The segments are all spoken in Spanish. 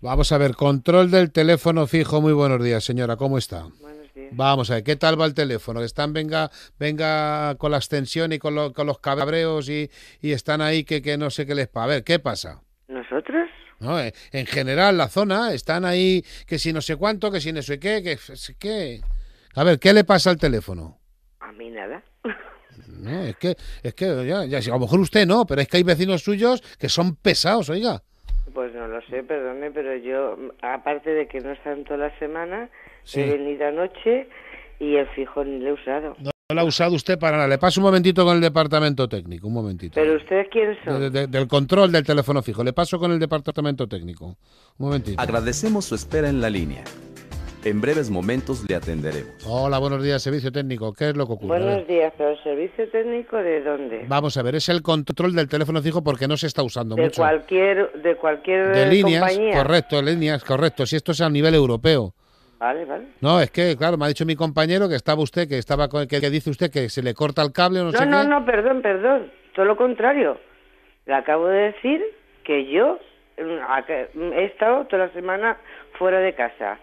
Vamos a ver, control del teléfono fijo. Muy buenos días, señora. ¿Cómo está? Buenos días. Vamos a ver, ¿qué tal va el teléfono? que Están, venga, venga con la extensión y con, los cabreos y, están ahí que, no sé qué les pasa. A ver, ¿qué pasa? ¿Nosotros? No, eh, en general, la zona, están ahí que si no sé cuánto, que si no sé qué, que qué. A ver, ¿qué le pasa al teléfono? A mí nada. es que, es que ya, ya, a lo mejor usted no, pero es que hay vecinos suyos que son pesados, oiga. Pues no lo sé, perdone, pero yo, mm, aparte de que no están toda la semana, he venido anoche y el fijo ni lo he usado. No. No ha usado usted para nada. Le paso un momentito con el departamento técnico, un momentito. ¿Pero usted quién son? del control del teléfono fijo. Le paso con el departamento técnico. Un momentito. Agradecemos su espera en la línea. En breves momentos le atenderemos. Hola, buenos días, servicio técnico. ¿Qué es lo que ocurre? Buenos días, pero servicio técnico de dónde? Vamos a ver, es el control del teléfono fijo porque no se está usando de mucho. Cualquier, de cualquier de líneas, compañía. correcto, líneas, correcto. Si esto es a nivel europeo. Vale, vale. No, es que, claro, me ha dicho mi compañero que estaba usted, que estaba que, dice usted que se le corta el cable o no, no No, no, perdón, perdón. Todo lo contrario. Le acabo de decir que yo mm, mm, he estado toda la semana fuera de casa.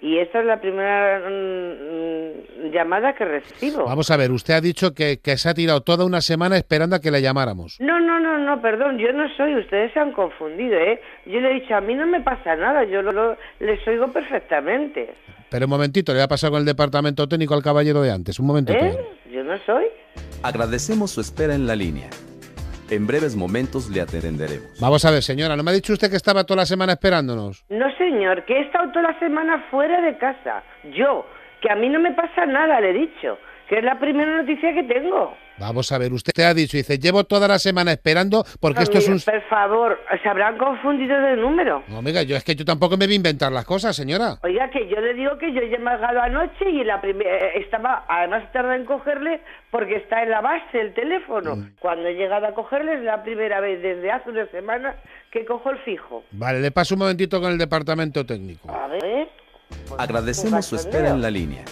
Y esta es la primera mm, llamada que recibo. Vamos a ver, usted ha dicho que, se ha tirado toda una semana esperando a que la llamáramos. No, no, no, no, perdón, yo no soy, ustedes se han confundido, ¿eh? Yo le he dicho, a mí no me pasa nada, yo lo, les oigo perfectamente. Pero un momentito, le va a pasar con el departamento técnico al caballero de antes, un momento. ¿Eh? Yo no soy. Agradecemos su espera en la línea. En breves momentos le atenderemos. Vamos a ver, señora, ¿no me ha dicho usted que estaba toda la semana esperándonos? No, señor, que he estado toda la semana fuera de casa. Yo, que a mí no me pasa nada, le he dicho, que es la primera noticia que tengo. Vamos a ver, usted te ha dicho, dice, llevo toda la semana esperando porque esto es un... Por favor, se habrán confundido de número. No, amiga, yo es que yo tampoco me voy a inventar las cosas, señora. Oiga, que yo le digo que yo he llamado anoche y la primera... Eh, estaba, además tarda en cogerle porque está en la base el teléfono. Cuando he llegado a cogerle es la primera vez desde hace una semana que cojo el fijo. Vale, le paso un momentito con el departamento técnico. A ver... Agradecemos su pues espera en la línea.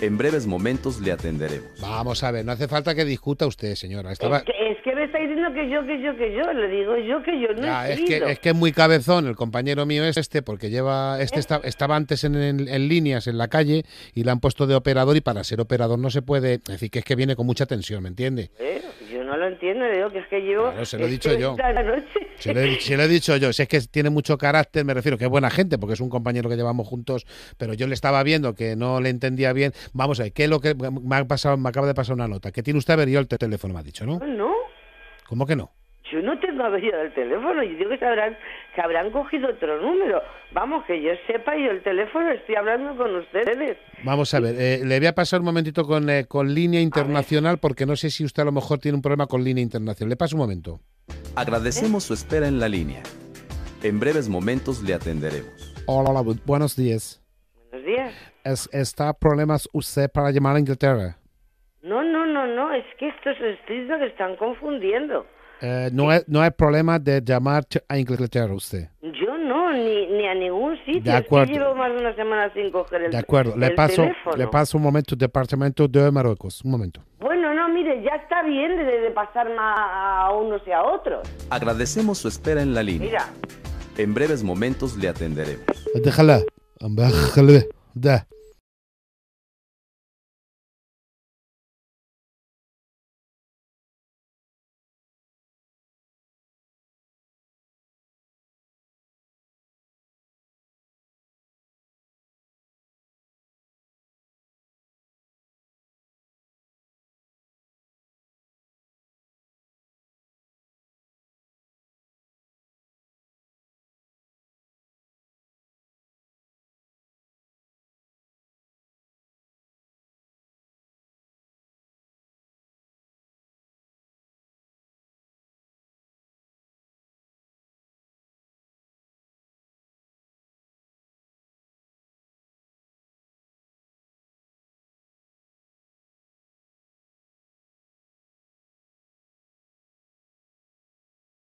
En breves momentos le atenderemos. Vamos a ver, no hace falta que discuta usted, señora. Es, que, es, que, me está diciendo que yo, que yo, que yo. Le digo yo que yo no es que, es que es muy cabezón. El compañero mío es este, porque lleva. Este estaba antes en, líneas en la calle y le han puesto de operador. Y para ser operador no se puede. Es decir, que es que viene con mucha tensión, ¿me entiende? no lo entiendo, digo que es que llevo... se lo he dicho yo. Se lo he, dicho yo. Si es que tiene mucho carácter, me refiero, que es buena gente, porque es un compañero que llevamos juntos, pero yo le estaba viendo que no le entendía bien. Vamos a ver, ¿qué es lo que me, ha pasado, me acaba de pasar una nota? Que tiene usted ver yo el teléfono, me ha dicho, ¿no? No. ¿Cómo que no? Yo no tengo avería del teléfono, yo digo que habrán, cogido otro número. Vamos, que yo sepa, yo el teléfono estoy hablando con ustedes. Vamos a ver, eh, le voy a pasar un momentito con, eh, con línea internacional, porque no sé si usted a lo mejor tiene un problema con línea internacional. Le paso un momento. Agradecemos su espera en la línea. En breves momentos le atenderemos. Hola, buenos días. Buenos días. ¿Está problemas usted para llamar a Inglaterra? No, no, no, no, es que estos estudios que están confundiendo. Eh, no, es, no hay problema de llamar a Inglaterra usted. Yo no, ni, a ningún sitio. De acuerdo. llevo más de una semana sin coger el acuerdo, le, paso, teléfono. le paso un momento departamento de Marruecos, un momento. Bueno, no, mire, ya está bien de, de pasar más a unos y a otros. Agradecemos su espera en la línea. Mira. En breves momentos le atenderemos. Déjala. Déjala.